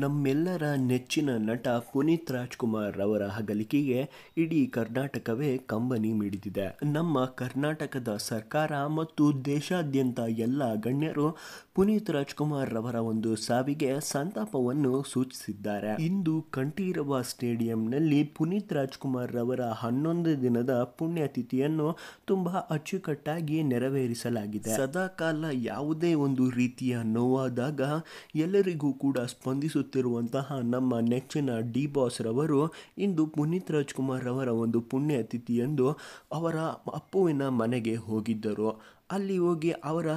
ನಮ್ಮೆಲ್ಲರ ನೆಚ್ಚಿನ ನಟ ಪುನೀತ್ ರಾಜ್ಕುಮಾರ್ ಅವರ ಹಗಲಿಕೆಗೆ ಇಡೀ ಕರ್ನಾಟಕವೇ ಕಂಬನಿ ಮಿಡಿದಿದೆ ನಮ್ಮ ಕರ್ನಾಟಕದ ಸರ್ಕಾರ ಮತ್ತು ದೇಶಾದ್ಯಂತ ಎಲ್ಲ ಗಣ್ಯರು ಪುನೀತ್ ರಾಜ್ಕುಮಾರ್ ಅವರ ಒಂದು ಸಾವಿಗೆ ಸಂತಾಪವನ್ನು ಸೂಚಿಸಿದ್ದಾರೆ ಇಂದು ಕಂಠೀರವ ಸ್ಟೇಡಿಯಂನಲ್ಲಿ ಪುನೀತ್ ರಾಜ್ಕುಮಾರ್ ಅವರ ಹನ್ನೊಂದು ದಿನದ ಪುಣ್ಯತಿಥಿಯನ್ನು ತುಂಬಾ ಅಚ್ಚುಕಟ್ಟಾಗಿ ನೆರವೇರಿಸಲಾಗಿದೆ ಸದಾಕಾಲ ಯಾವುದೇ ಒಂದು ರೀತಿಯ ನೋವಾದಾಗ ಎಲ್ಲರಿಗೂ ಕೂಡ ಸ್ಪಂದಿಸು ನಡೆಸುತ್ತಿರುವಂತಹ ನಮ್ಮ ನೆಚ್ಚಿನ ಡಿ ಬಾಸ್ ರವರು ಇಂದು ಪುನೀತ್ ರಾಜ್ಕುಮಾರ್ ಅವರ ಒಂದು ಪುಣ್ಯ ಅತಿಥಿ ಎಂದು ಅವರ ಅಪ್ಪುವಿನ ಮನೆಗೆ ಹೋಗಿದ್ದರು ಅಲ್ಲಿ ಹೋಗಿ ಅವರ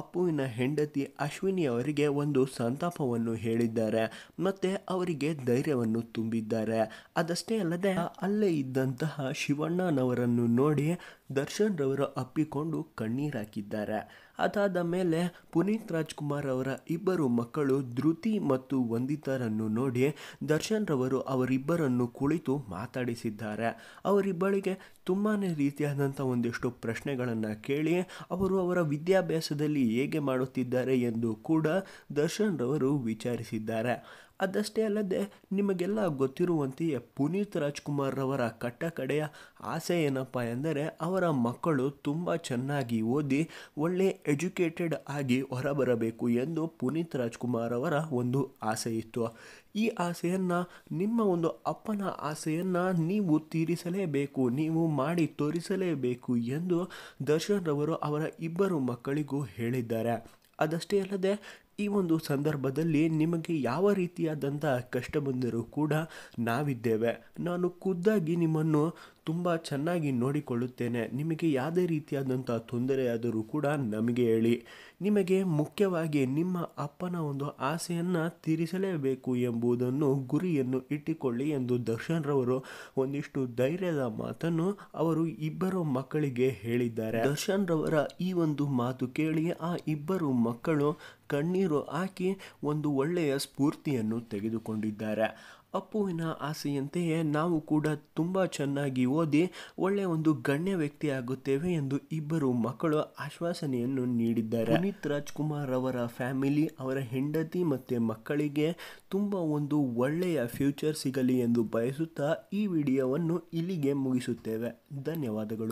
ಅಪ್ಪುವಿನ ಹೆಂಡತಿ ಅಶ್ವಿನಿ ಅವರಿಗೆ ಒಂದು ಸಂತಾಪವನ್ನು ಹೇಳಿದ್ದಾರೆ ಮತ್ತು ಅವರಿಗೆ ಧೈರ್ಯವನ್ನು ತುಂಬಿದ್ದಾರೆ ಅದಷ್ಟೇ ಅಲ್ಲದೆ ಅಲ್ಲೇ ಇದ್ದಂತಹ ಶಿವಣ್ಣನವರನ್ನು ನೋಡಿ ದರ್ಶನ್ ರವರು ಅಪ್ಪಿಕೊಂಡು ಕಣ್ಣೀರಾಕಿದ್ದಾರೆ ಅದಾದ ಮೇಲೆ ಪುನೀತ್ ರಾಜ್ಕುಮಾರ್ ಅವರ ಇಬ್ಬರು ಮಕ್ಕಳು ಧೃತಿ ಮತ್ತು ವಂದಿತರನ್ನು ನೋಡಿ ದರ್ಶನ್ ರವರು ಅವರಿಬ್ಬರನ್ನು ಕುಳಿತು ಮಾತಾಡಿಸಿದ್ದಾರೆ ಅವರಿಬ್ಬಳಿಗೆ ತುಂಬಾ ರೀತಿಯಾದಂಥ ಒಂದಿಷ್ಟು ಪ್ರಶ್ನೆಗಳನ್ನು ಕೇಳಿ ಅವರು ಅವರ ವಿದ್ಯಾಭ್ಯಾಸದಲ್ಲಿ ಹೇಗೆ ಮಾಡುತ್ತಿದ್ದಾರೆ ಎಂದು ಕೂಡ ದರ್ಶನ್ ರವರು ವಿಚಾರಿಸಿದ್ದಾರೆ ಅದಷ್ಟೇ ಅಲ್ಲದೆ ನಿಮಗೆಲ್ಲ ಗೊತ್ತಿರುವಂತೆಯೇ ಪುನೀತ್ ರಾಜ್ಕುಮಾರ್ ರವರ ಕಟ್ಟ ಕಡೆಯ ಆಸೆ ಏನಪ್ಪ ಎಂದರೆ ಅವರ ಮಕ್ಕಳು ತುಂಬ ಚೆನ್ನಾಗಿ ಓದಿ ಒಳ್ಳೆ ಎಜುಕೇಟೆಡ್ ಆಗಿ ಹೊರಬರಬೇಕು ಎಂದು ಪುನೀತ್ ರಾಜ್ಕುಮಾರ್ ಅವರ ಒಂದು ಆಸೆ ಇತ್ತು ಈ ಆಸೆಯನ್ನು ನಿಮ್ಮ ಒಂದು ಅಪ್ಪನ ಆಸೆಯನ್ನು ನೀವು ತೀರಿಸಲೇಬೇಕು ನೀವು ಮಾಡಿ ತೋರಿಸಲೇಬೇಕು ಎಂದು ದರ್ಶನ್ ರವರು ಅವರ ಇಬ್ಬರು ಮಕ್ಕಳಿಗೂ ಹೇಳಿದ್ದಾರೆ ಅದಷ್ಟೇ ಅಲ್ಲದೆ ಈ ಒಂದು ಸಂದರ್ಭದಲ್ಲಿ ನಿಮಗೆ ಯಾವ ರೀತಿಯಾದಂಥ ಕಷ್ಟ ಬಂದರೂ ಕೂಡ ನಾವಿದ್ದೇವೆ ನಾನು ಖುದ್ದಾಗಿ ನಿಮ್ಮನ್ನು ತುಂಬ ಚೆನ್ನಾಗಿ ನೋಡಿಕೊಳ್ಳುತ್ತೇನೆ ನಿಮಗೆ ಯಾವುದೇ ರೀತಿಯಾದಂಥ ತೊಂದರೆಯಾದರೂ ಕೂಡ ನಮಗೆ ಹೇಳಿ ನಿಮಗೆ ಮುಖ್ಯವಾಗಿ ನಿಮ್ಮ ಅಪ್ಪನ ಒಂದು ಆಸೆಯನ್ನು ತೀರಿಸಲೇಬೇಕು ಎಂಬುದನ್ನು ಗುರಿಯನ್ನು ಇಟ್ಟುಕೊಳ್ಳಿ ಎಂದು ದರ್ಶನ್ ರವರು ಒಂದಿಷ್ಟು ಧೈರ್ಯದ ಮಾತನ್ನು ಅವರು ಇಬ್ಬರು ಮಕ್ಕಳಿಗೆ ಹೇಳಿದ್ದಾರೆ ದರ್ಶನ್ ರವರ ಈ ಒಂದು ಮಾತು ಕೇಳಿ ಆ ಇಬ್ಬರು ಮಕ್ಕಳು ಕಣ್ಣೀರು ಹಾಕಿ ಒಂದು ಒಳ್ಳೆಯ ಸ್ಫೂರ್ತಿಯನ್ನು ತೆಗೆದುಕೊಂಡಿದ್ದಾರೆ ಅಪ್ಪುವಿನ ಆಸೆಯಂತೆಯೇ ನಾವು ಕೂಡ ತುಂಬ ಚೆನ್ನಾಗಿ ಓದಿ ಒಳ್ಳೆಯ ಒಂದು ಗಣ್ಯ ವ್ಯಕ್ತಿ ಆಗುತ್ತೇವೆ ಎಂದು ಇಬ್ಬರು ಮಕ್ಕಳು ಆಶ್ವಾಸನೆಯನ್ನು ನೀಡಿದ್ದಾರೆ ಪುನೀತ್ ರಾಜ್ಕುಮಾರ್ ಅವರ ಫ್ಯಾಮಿಲಿ ಅವರ ಹೆಂಡತಿ ಮತ್ತು ಮಕ್ಕಳಿಗೆ ತುಂಬ ಒಂದು ಒಳ್ಳೆಯ ಫ್ಯೂಚರ್ ಸಿಗಲಿ ಎಂದು ಬಯಸುತ್ತಾ ಈ ವಿಡಿಯೋವನ್ನು ಇಲ್ಲಿಗೆ ಮುಗಿಸುತ್ತೇವೆ ಧನ್ಯವಾದಗಳು